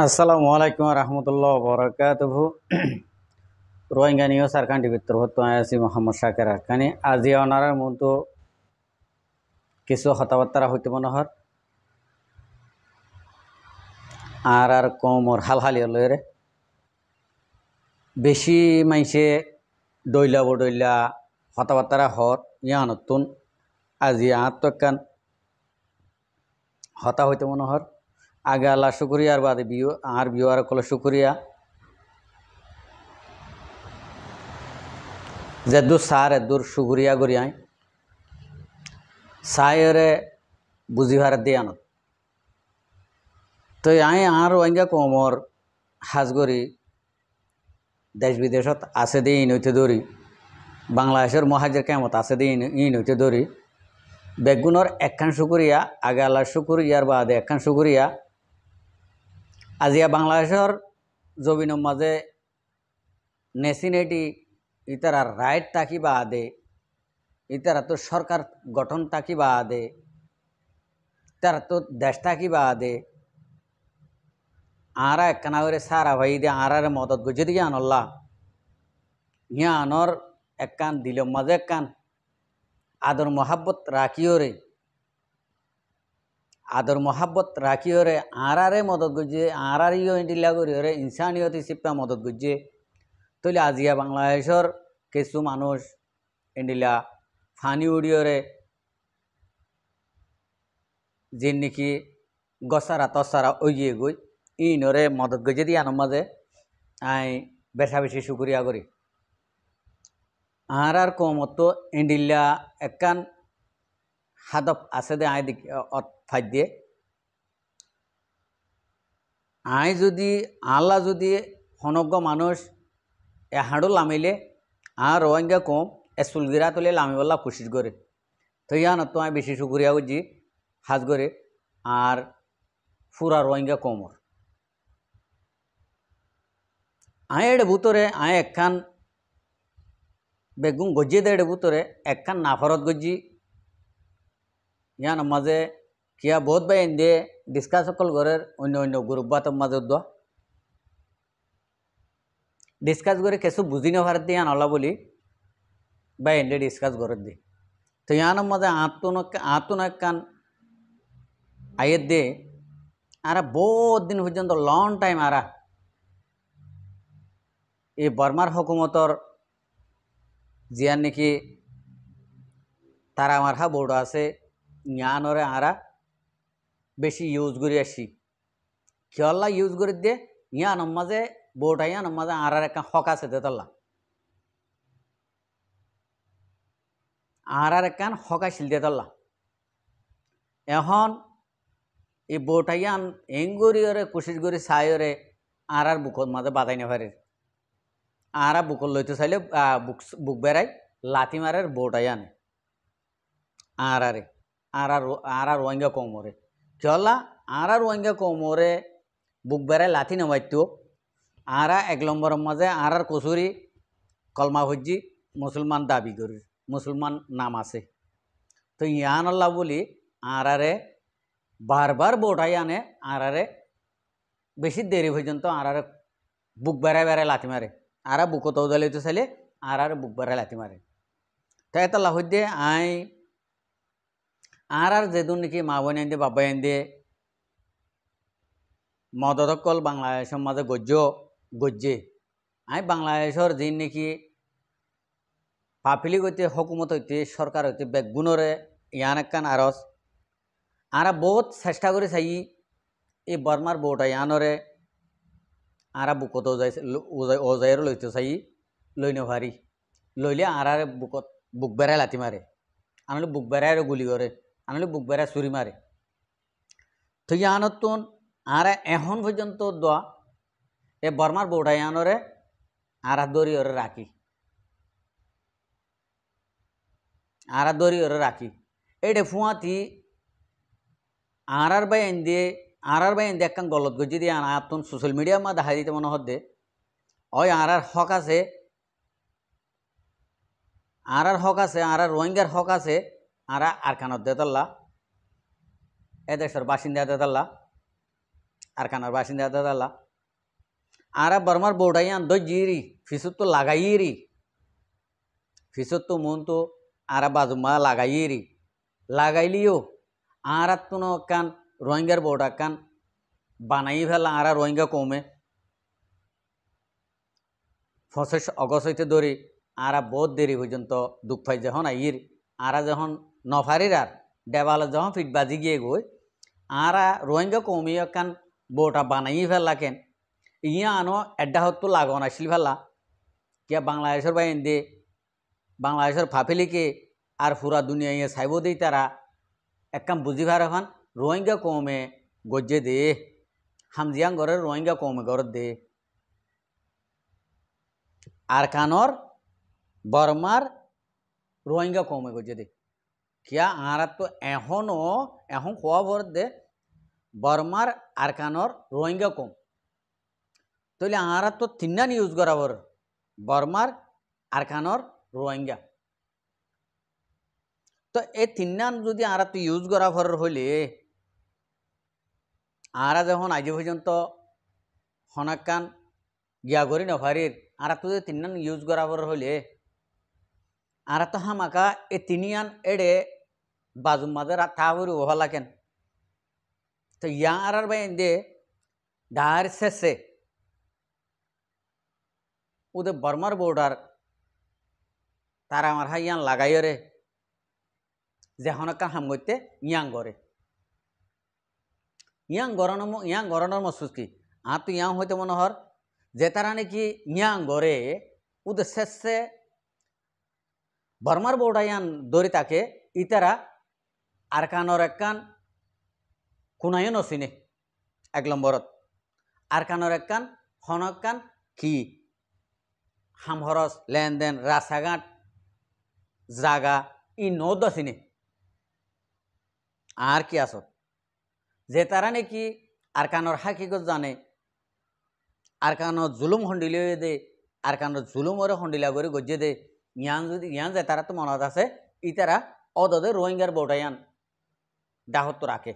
আসসালামু আলাইকুম রহমতুল্লাহ বরকাতহ রোহিঙ্গা নিউজ আরকান টিভির তরফত আছি মোহাম্মদ শাকের কানি আজি অনারের মতো কিছু হতাবার্তারা হইতে মনোহর আর আর কমর হালহালি লয়ের বেশি মাইসে দৈলা বডইলা হতাবার্তারা হর ইয়া নতুন আজি আত্মকান হতা হইতে মনোহর আগে আল্লাহ শুক্রিয়ার বাদে বিও আর বিও আর কল শুক্রিয়া যে দু সার এদুর শুকুরিয়া করি আই সায়রে বুঝিবার দিয়ে আনত তো আই আর ওয়াঙ্গা কমর হাজগরি দেশ বিদেশত আছে দিয়ে ইন হইতে ধরি বাংলাদেশের মহাজের কেমত আছে দিয়ে ইন হইতে ধরি বেগুনের একখান শুকুরিয়া আগে আল্লাহ শুকুরিয়ার বাদে একখান শুকুরিয়া আজিয়া বাংলাদেশৰ জবিনৰ মাজে নেসিনেটি ইতারা রাইট বা আদে ইতারা তো সরকার গঠন বা আদে তারা তো দেশ বা আদে আরা করে সারা ভাই দে আরারে মদত গুজে দিয়ে আনল্লা ইয়া আনর কান দিল মাঝে কান আদর মহাব্বত রাখিও রে ಅದರ ಮೊಹಬ್ಬತ್ ರಾಖಿಯೋರೆ ಆರಾರೆ ಮದತ್ ಗೊಜ್ಜೆ ಆರಾರಿಯೋ ಇಂಟಿಲ್ಲಾಗೋರಿಯೋರೆ ইয়তি শিপা মদত গুজে তৈলে আজিয়া বাংলাদেশর কিছু মানুষ ইন্ডিলা ফানি উড়িয়রে যে নাকি গসারা তসারা ওইয়ে গই ইনরে মদত গজে দিয়ে আনো মাঝে আই বেশা বেশি শুকরিয়া করি আঁরার আর কমত এন্ডিলা একান হাদপ আছে দে আয় অত ফাইট দিয়ে আয় যদি আল্লাহ যদি সনজ্ঞ মানুষ এহাড়ো লামিলে আ রোহিঙ্গা কম এ চুলগিরা তুলে বলা খুশি করে তো ইয়া নতো আমি বেশি সুগুরিয়া উজি হাজ করে আর ফুরা রোহিঙ্গা কমর আয়ের ভুতরে আয় একখান বেগুন গজিয়ে দেয় ভুতরে একখান নাফরত গজি ইয়ান নমাজে কিয়া বহুত বাই দিয়ে ডিসকাস অকল ঘরের অন্য অন্য গ্রুপ বা তোর মাঝে উদ্বা ডিসকাস করে কিছু বুঝি নেওয়ার দিয়ে ইয়ান অলা বলি বাই এন্ডে ডিসকাস ঘরের দি তো ইয়ান মাঝে আঁতুন আঁতুন কান আয়ের দিয়ে আর বহুত দিন পর্যন্ত লং টাইম আরা এই বর্মার হকুমতর জিয়ার নাকি তারা মারহা বোর্ড আছে ইয়ানরে আরা বেশি ইউজ করে আসি খেয়াল্লা ইউজ করে দিয়ে ইয়ান মাঝে বউটা ইয়ান মাঝে আরার একটা হক আছে তেতল্লা আরার একখান হক আসিল তেতল্লা এখন এই বউটা ইয়ান এঙ্গুরিয়রে কুশিস করে সায়রে আরার বুকর মাঝে বাদাই না পারে আরা বুকর লইতে চাইলে বুক বুক বেড়াই লাথি মারের বউটাই ইয়ানে আর ಆರ್ ಆರ್ চলা ಕೌಮೋರೆ ಕೇವಲ ಆರ್ বুক ಕೌಮೋರೆ বুকবারে লাথি নামাইতো আরা এক নম্বর মাঝে আরার কচুরি কলমা হজ্জি মুসলমান দাবি করি মুসলমান নাম আছে তো আল্লাহ বলি আরারে বারবার বোটাই আনে আরারে বেশি দেরি পর্যন্ত আরারে বুক বেড়ায় বেড়ায় লাথি মারে আরা বুকত উদালিতে চাইলে আরারে বুক বেড়ায় লাথি মারে তাই তাল্লা হদ্দে আই ആറാർ ജെദുണ്ണിക്ക് മാവനേൻ്റെ বাবাയൻ്റെ মদতকল বাংলাদেশের মাঝে গজ্য গজ্যে আমি বাংলাদেশের যে নাকি পাফিলি গতি হকুমত হইতে সরকার হইতে বেগুণরে ইয়ান একখান আরস আর বহুত চেষ্টা করে চাই এই বর্মার বউটা ইয়ানরে আর বুকত ওজাই ওজাইর লইতে চাই লই নভারি লইলে আর বুকত বুক বেড়ায় লাথি মারে আনলে বুক বেড়ায় গুলি করে আনলে বুক বেড়া চুরি মারে তো ইয়ানতুন আর এখন পর্যন্ত দোয়া এ বর্মার বৌটা ইয়ানরে আর দড়ি ওরে রাখি আর দড়ি ওরে রাখি এইটা ফুয়াতি আর আর বাই এন দিয়ে আর আর বাই এন দিয়ে একখান গলত গজি দিয়ে আনা আতুন সোশ্যাল মিডিয়ার মা দেখা দিতে মনে হতে ওই আর আর হক আছে আর আর হক আছে আর আর রোহিঙ্গার হক আছে আরা আরকানত দেতাল্লা এদেশের বাসিন্দা দেতাল্লা আরকানোর বাসিন্দা দেতাল্লা আরা বর্মার বোর্ডাইয়ান দইরি ফিসুত তো লাগাইয়েরি ফিসুত তো মন তো আরা বাজুমা লাগাইয়েরি লাগাইলিও আরা তুন কান রোহিঙ্গার বোর্ডা কান বানাই ফেলা আরা রোহিঙ্গা কমে ফসেস অগস হইতে ধরি আরা বহুত দেরি পর্যন্ত দুঃখ পাই যখন আইর আরা যখন আর দেবালে যখন বাজি গিয়ে গই আরা রোহিঙ্গা কমিয়কান বোটা বানাই ফেললাকেন ইয়া আনো এড্ডা হত্তু লাগন আসিল ফেলা কে বাংলাদেশের বাইন দে বাংলাদেশের ফাফিলিকে আর পুরা দুনিয়া ইয়ে সাইব দেই তারা একখান বুঝি ভার এখন রোহিঙ্গা কমে গজ্জে দে হামজিয়াং ঘরের রোহিঙ্গা কমে ঘর দে আর কানর বর্মার রোহিঙ্গা কমে গজ্জে দে কিয়া আঁরা তো এখনও এখন খোয়া ভর দে বর্মার আরকানর রোহিঙ্গা কম তাহলে আঁরা তো তিনডান ইউজ করা ভর বর্মার আরকানর রোহিঙ্গা তো এই তিনডান যদি আঁরা তো ইউজ করা ভর হইলে আঁরা যখন আজি পর্যন্ত হনাকান গিয়া করি নভারির আঁরা তো যদি তিনডান ইউজ করা ভর হইলে আর তাহা মাকা এ তিনিয়ান এড়ে বাজু মাদের তাহরি ওহলাকেন তো ইয়া আর বাইন দে ডার শেষে উদে বর্মার বর্ডার তার আমার হা ইয়ান লাগাই রে যেহনকা হাম করতে ইয়াং গরে ইয়াং গরণ ইয়াং গরণর কি আ তো ইয়াং হইতে মনোহর যে তারা নাকি ইয়াং গরে উদে শেষে বর্মার বৌডায়ান দরি তাকে ইতারা আর কানর এক কান কোনায় নসিনে এক নম্বরত আর কানর এক কান হনক কান কি হামহরস লেনদেন রাস্তাঘাট জাগা ই ন দসিনে আর কি আসত যে তারা নাকি আর কানর হাকিগত জানে আর কানর জুলুম হন্ডিলে দে আর কানর জুলুমরে হন্ডিলা করে গজ্জে দেয় ইয়ান যদি ইয়ান যায় তারা তো মনত আছে ইতারা অদদে রোহিঙ্গার বৌটায়ান ডাহত্ব রাখে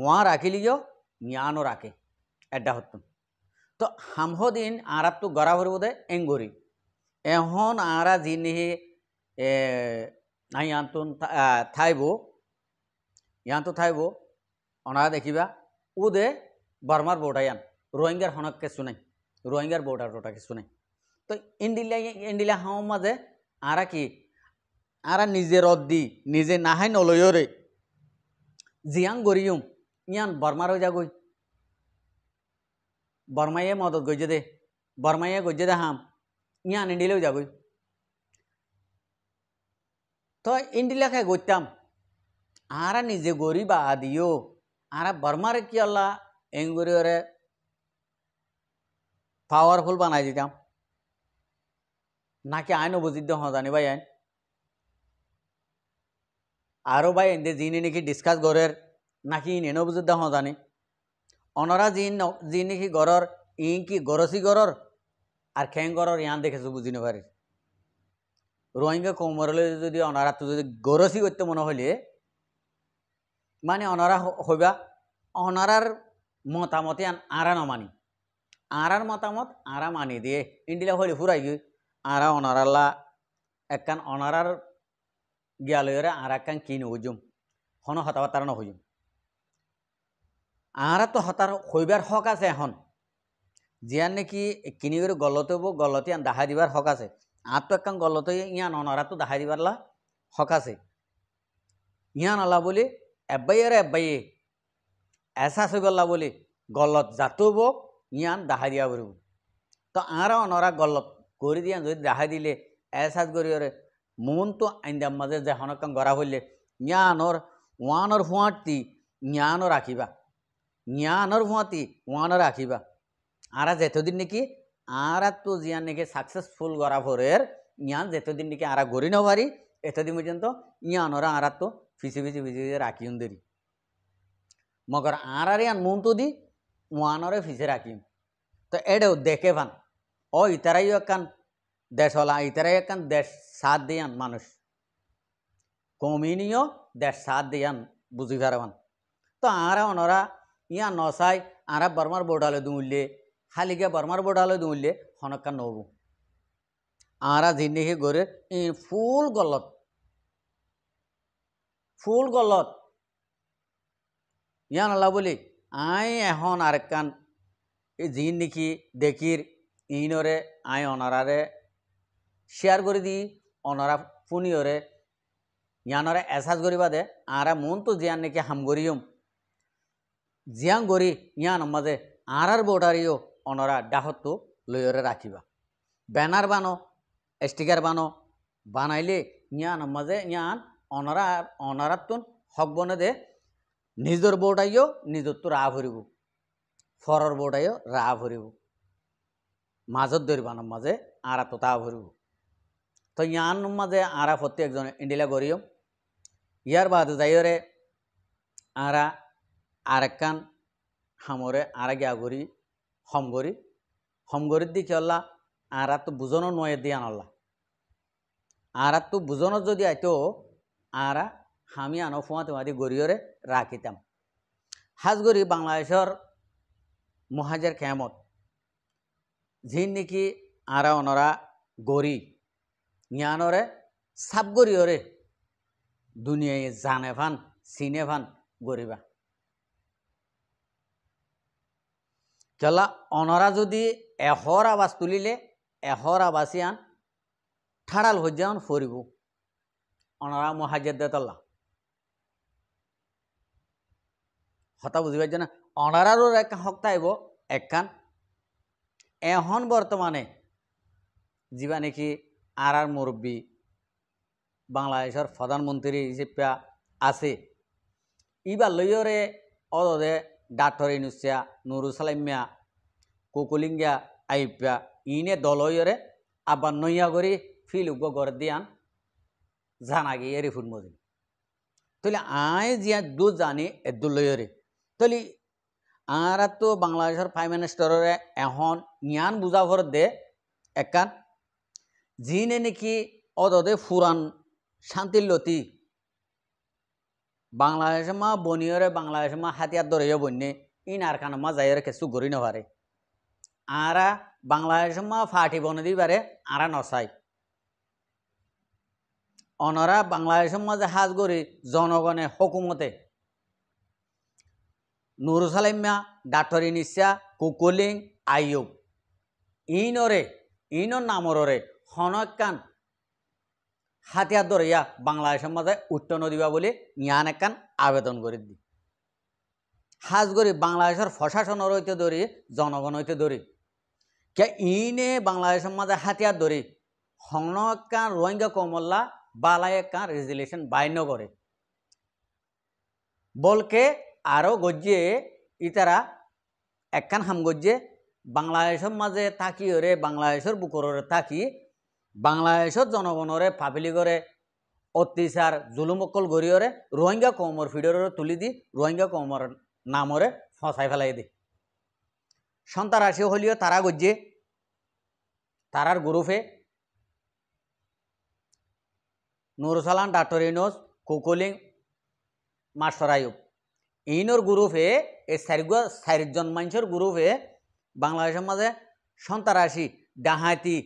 ওয়া রাখিলিও ইয়ানও রাখে এর ডাহত্ব তো হামহদিন আঁরাত তো গড়া ভরি বোধে এঙ্গরি এহন আরা জিনিহি নাই থাইব ইয়ান্ত থাইব অনা দেখিবা উদে বার্মার বৌটায়ান রোহিঙ্গার হনককে শুনে রোহিঙ্গার বৌটার টোটাকে শুনে তো ইন্ডিলা ইন্ডিলা হাও মাঝে আরা কি আরা নিজে দি নিজে নাহাই নলয়রে জিয়াং গরিয়ম ইয়ান বর্মার হয়ে যাগই বর্মাইয়ে মদত গজে দে বর্মাইয়ে গজে দে হাম ইয়ান ইন্ডিলেও যাগই তো ইন্ডিলাকে গইতাম আরা নিজে গরিবা আদিও আরা বর্মারে কি আল্লাহ এঙ্গুরিওরে পাওয়ারফুল বানাই দিতাম নাকি আইন অবজিদ্ধ হজানি ভাই আইন আরও ভাই এনে যিনি নাকি ডিসকাস গড়ের নাকি ইন এনে অবজিদ্ধ হজানি অনরা যিন যি নাকি গড়র ইন কি গরসি গড়র আর খেং গড়র ইয়ান দেখেছো বুঝি নপারি রোহিঙ্গা কোমরলে যদি অনারা তো যদি গরসি করতে মনে হলে মানে অনারা হইবা অনারার মতামতে আরা নমানি আরার মতামত আরা মানি দিয়ে ইন্ডিলা হলে ফুরাই গিয়ে আরা অনারাল্লা একখান অনারার গিয়ালয়রে আর একখান কি নহুজুম হন হতাবাতার নহুজুম আহারা তো হতার হইবার হক আছে এখন জিয়ার নাকি কিনি করে গলতে হবো গলতে ইয়ান দাহাই দিবার হক আছে আর তো একখান গলতে ইয়ান অনারা তো দাহাই দিবারলা হক আছে ইয়ান আল্লাহ বলি এব্বাইয়ে রে এব্বাইয়ে এসা সৈগল্লা বলি গলত জাতো বক ইয়ান দাহা দিয়া বলব তো আরা অনরা গলত কৰি দিয়া যদি দেখাই দিলে এসাজ গরিয়রে মনতো আইন্দাম মাঝে যে হনকাং গড়া হইলে জ্ঞানর ওয়ানর ফুঁয়াটি জ্ঞান রাখিবা জ্ঞানর ফুঁয়াতি ওয়ান রাখিবা আরা যেতদিন নাকি আরা তো জিয়ান নাকি সাকসেসফুল গড়া ভরের জ্ঞান যেতদিন নাকি আরা গড়ি নবারি এতদিন পর্যন্ত জ্ঞানরা আরা তো ফিসি ফিসি ফিসি রাখিউন দেরি মগর আরারে আন মন তো দি ওয়ানরে ফিসে রাখিম তো এটাও দেখে পান ইতারাই ఇతర দেশ হলা ইতারাই একান দেশ সাথ দিয়ান মানুষ কমিনিও দেশ সাথ দিয়ান বুঝি পারবান তো আরা অনরা ইয়া নসাই আরা বর্মার বোর্ডালে দুমুল্লে হালিকে বর্মার বোর্ডালে দুমুল্লে হনকা নবু আরা জিন্দিগি গরে ই ফুল গলত ফুল গলত ইয়া নলা বলি আই এখন আরেকান জিন্দিগি দেখির ইনরে আই অনরারে শেয়ার করে দিই অনরা ফুনিওরে ইয়ানরে এসাজ করি বাদে আরা মন তো জিয়ান নাকি হাম জিয়াং জিয়ান গরি ইয়ান মাঝে আরার বোটারিও অনরা ডাহত্ব লইরে রাখিবা ব্যানার বানো স্টিকার বানো বানাইলে ইয়ান মাঝে ইয়ান অনরা অনরাত্তন হক বনে দে নিজর বোটাইও নিজত্ব রা ভরিব ফরর বোটাইও রা ভরিব মাজত দৈর্বানোর মাঝে আরা তা ভরু তো ইয়ান মাঝে আরা ফতি একজন ইন্ডিলা গরিয়ম ইয়ার বাদ যাইরে আরা আরেকান হামরে আরা গিয়া গরি হম গরি হম গরির দিকে আল্লাহ আরা তো বুঝনো নয় দিয়ে আনল্লা আরা তো বুঝনো যদি আইতো আরা হামি আনো ফুয়া তোমাদের গরিয়রে রাখিতাম হাজগরি বাংলাদেশের মহাজের খেমত ঝিন্নিকি আরা অনরা গরি ইয়ানরে সাবগরিয়রে দুনিয়ায় জানে ফান সিনে ফান গরিবা চলা অনরা যদি এহর আবাস তুলিলে এহর আবাসিয়ান ঠাড়াল হজ্জান ফরিব অনরা মহাজেদ্দে তলা হতা বুঝিবার জন্য অনারারও এক হক তাইব একখান এখন বর্তমানে যা নাকি আর আর মুরব্বী বাংলাদেশের প্রধানমন্ত্রী হিসেবে আছে ইবার লইয়রে অদে ডাক্তর ইনুসিয়া নুরুসালামিয়া কুকুলিঙ্গা আইপিয়া ইনে দলয়রে আবার নইয়া করি ফিলুগ্য গড় দিয়ান জানা গিয়ে রিফুন মজিন তাহলে আয় জিয়া দু জানি এদুল্লয়রে তাহলে আঁরা তো বাংলাদেশের প্রাইম মিনিস্টারের এখন ইয়ান বুঝাভর দে একান যিনি নাকি অদদে ফুরান শান্তির লতি বাংলাদেশ মা বনিয়রে বাংলাদেশ মা হাতিয়ার ধরে বন্যে ইন আর কান মা যাইয়ের কিছু গড়ি নভারে আরা বাংলাদেশ মা ফাটি বনে দিবারে আরা নসাই অনরা বাংলাদেশের মা যে হাজ গড়ি জনগণে হকুমতে নুরুসালাইম্যা ডাঠরিনিসা কুকুলিং আয়ুব ইনরে ইনর নামরে হনকান হাতিয়ার দরিয়া বাংলাদেশের মাঝে উত্তর নদীবা বলে ইয়ান একান আবেদন করে দি হাজ করি বাংলাদেশের প্রশাসনের হইতে ধরি জনগণ হইতে ধরি কে ইনে বাংলাদেশের মাঝে হাতিয়ার ধরি হনকান রোহিঙ্গা কমল্লা বালায় একান রেজুলেশন বাইন্য করে বলকে আরও গজ্জে ইতারা একখান হাম গজ্জে বাংলাদেশের মাঝে থাকি ওরে বাংলাদেশের বুকররে থাকি বাংলাদেশের জনগণরে করে অত্যাচার জুলুমকল গরিয়রে রোহিঙ্গা কমর ফিডরে তুলি দি রোহিঙ্গা কমর নামরে ফসাই ফেলাই দি সন্তারাশি হলিও তারা গজ্জে তারার গ্রুপে নুরুসালান ডাক্টর কুকুলিং মাস্টর আয়ুব ইনর গ্রুপে এই সারিগুলো সারিজন মানুষের গ্রুপে বাংলাদেশের মাঝে সন্তারাশি ডাহাইতি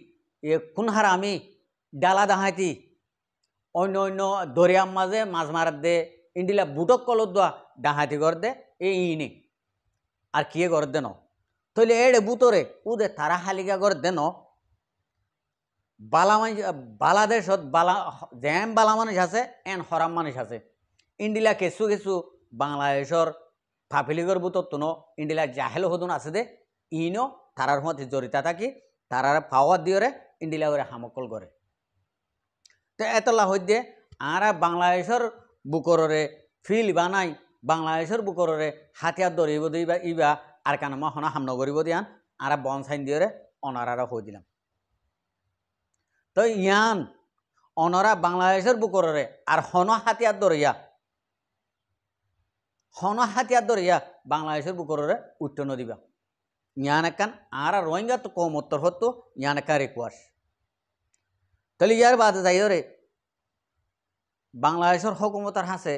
এ খুন ডালা ডাহাইতি অন্য অন্য দরিয়ার মাঝে মাছ মারার দে ইন্ডিলা বুটক কলত দোয়া ডাহাইতি কর দে এই ইনি আর কিয়ে কর দেন তাহলে এড়ে বুতরে উদে তারা হালিকা কর দেন বালা মানুষ বালাদেশত বালা যেন বালা মানুষ আছে এন হরাম মানুষ আছে ইন্ডিলা কেঁচু কেঁচু বাংলাদেশের ফাফিলিগর বুতত্বন ইন্ডিলা জাহেল হদন আছে দে ইনো তারার মধ্যে জড়িত থাকি তারার পাওয়ার দিয়ে ইন্ডিলা করে হামকল করে তো এতলা হইতে আরা বাংলাদেশের বুকররে ফিল বানাই বাংলাদেশের বুকররে হাতিয়ার ধরিব দিবা ইবা আর কানামা মহনা হামন করিব দিয়ান আরা বন সাইন দিয়রে অনারারা হয়ে দিলাম তো ইয়ান অনরা বাংলাদেশের বুকররে আর হন হাতিয়ার দরিয়া হন হাতিয়ার দরিয়া বাংলাদেশের বুকরে উত্তন দিবা ইয়ান একান আর রোহিঙ্গা তো কম উত্তর হতো ইয়ান একা রেকুয়াস তাহলে ইয়ার বাদে যাই ধরে বাংলাদেশের হকুমতার হাসে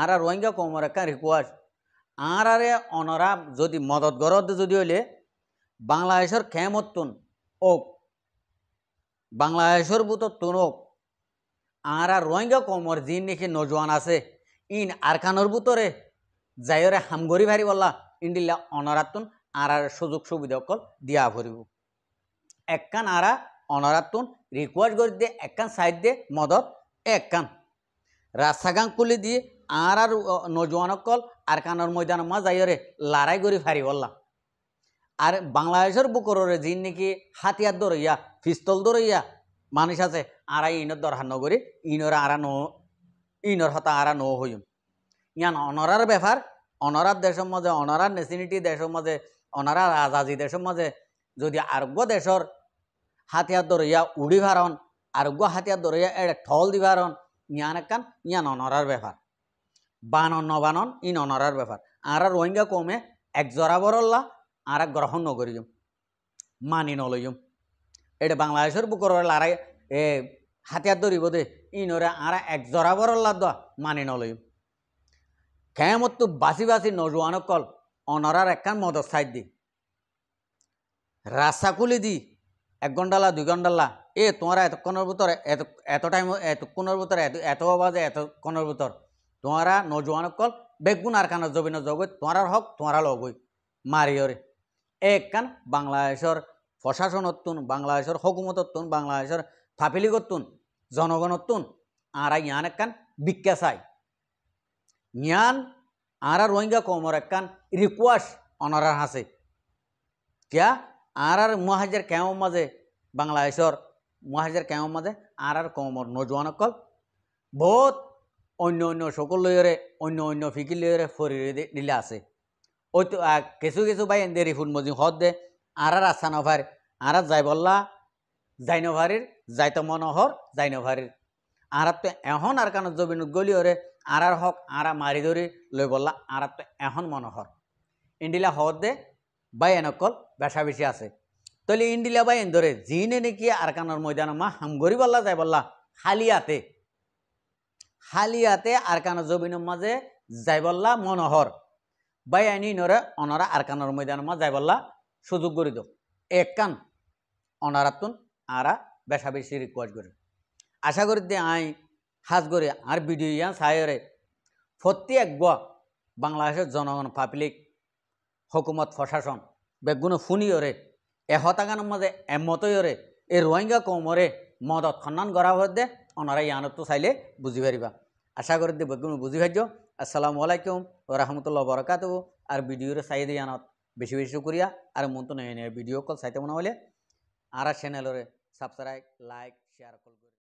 আর রোহিঙ্গা কমর একা রিকুয়াস আর আরে অনরা যদি মদত গরদ যদি হইলে বাংলাদেশের খেমত্তুন ওক বাংলাদেশের বুত তুনক আর রোহিঙ্গা কমর জিন নেকি নজওয়ান আছে ইন আরখানোর বুতরে যাইরে হামগরি ভারি বললা ইন্ডিলা অনরাতুন আর সুযোগ সুবিধা অকল দিয়া ভরিব একখান আরা অনরাতুন রিকোয়ার্ড করে দিয়ে একখান সাইড দিয়ে মদত একখান রাস্তাগাং কুলি দিয়ে আর আর অকল আর কানর ময়দান মা যাইরে লড়াই করে ভারি বললা আর বাংলাদেশের বুকরে যিন নাকি হাতিয়ার দরইয়া পিস্তল দরইয়া মানুষ আছে আরা ইনর দরহার নগরী ইনর আরা ন ইনর হতা আরা ন হইম ইয়ান অনরার ব্যাপার অনরার দেশের মাঝে অনরার নেসিনিটি দেশের মাঝে অনরার আজাজি দেশের মাঝে যদি আরোগ্য দেশের হাতিয়ার দরিয়া উড়ি ভারণ আরোগ্য হাতিয়ার দরিয়া এড়ে ঠল দি ভারণ ইয়ান একখান ইয়ান অনরার ব্যাপার বানন নবানন ইন অনরার ব্যাপার আর রোহিঙ্গা কমে এক জরাবরল্লা আর গ্রহণ নগরিম মানি নলইম এটা বাংলাদেশের বুকর লড়াই এ হাতিয়ার দরিব দে ইনরে আর এক জরাবরল্লা দ মানি নলইম কেমতো বাছি বাছি নজোৱানসকল অনৰাৰ একান মদত চাইড দি রাস্তা খুলে দি এক ঘন্টালা দুই ঘন্টালা এ তোমারা এতক্ষণের ভিতর এত এত টাইম এতক্ষণের ভিতর এত এত বাজে এতক্ষণের ভিতর তোমারা কল বেগুন আর কানা জবিন জগত তোমার হক তোমারা লগই মারিয়রে একখান বাংলাদেশের প্রশাসনত্তুন বাংলাদেশের হকুমতত্তুন বাংলাদেশের ফাপিলিগত্তুন জনগণত্তুন আর ইয়ান একখান বিক্ষা চায় নিয়ান আরা রোহিঙ্গা কমর একান রিকোয়াস অনারার হাসে কিয়া আরার মহাজের কেম মাঝে বাংলাদেশের মহাজের কেম মাঝে আরার কমর নজওয়ানকল বহুত অন্য অন্য সকল লয়রে অন্য অন্য ফিকির লয়রে ফরিয়ে দিলে আছে ওই তো কিছু কিছু ভাই এন্দে রিফুন মজি হদ দে আরার আশা নভার আরার যাই বললা যাইনভারির যাইতমনহর যাইনভারির আরাত এখন আর কান জবিন গলিওরে আরার হক আরা মারি ধরে লৈ বললা তো এখন মনোহর ইন্ডিলা হওয়ার দে বাই এনকল বেসা বেশি আছে তলি ইন্ডিলা বাই এন্দরে জিনে নেকি আরকানোর ময়দান মা হামগরি বললা যায় বললা হালিয়াতে হালিয়াতে আরকানো জবিন মাঝে যাই বললা মনোহর বাই আইনি নরে অনরা আরকানোর ময়দান মা যাই বললা সুযোগ করি দো এক কান অনারাতুন আরা বেশা বেশি রিকোয়ার্ড করে আশা করি দে আই খাস করে আর ভিডিও ইয়া সায়রে প্রত্যেক গুয়া বাংলাদেশের জনগণ পাবলিক হকুমত প্রশাসন বেগুন ফুনিয়রে এহতাগানের মাঝে এমতয়রে এই রোহিঙ্গা কৌমরে মদত খন্ডন করা হতে ওনারা ইয়ানত চাইলে বুঝি পারিবা আশা করি দিয়ে বেগুন বুঝি পারছ আসসালামু আলাইকুম ও রহমতুল্লাহ বরকাত আর ভিডিওর চাই দিয়ে আনত বেশি বেশি করিয়া আর মন তো নয় ভিডিও কল চাইতে মনে হলে আর চ্যানেলরে সাবস্ক্রাইব লাইক শেয়ার কল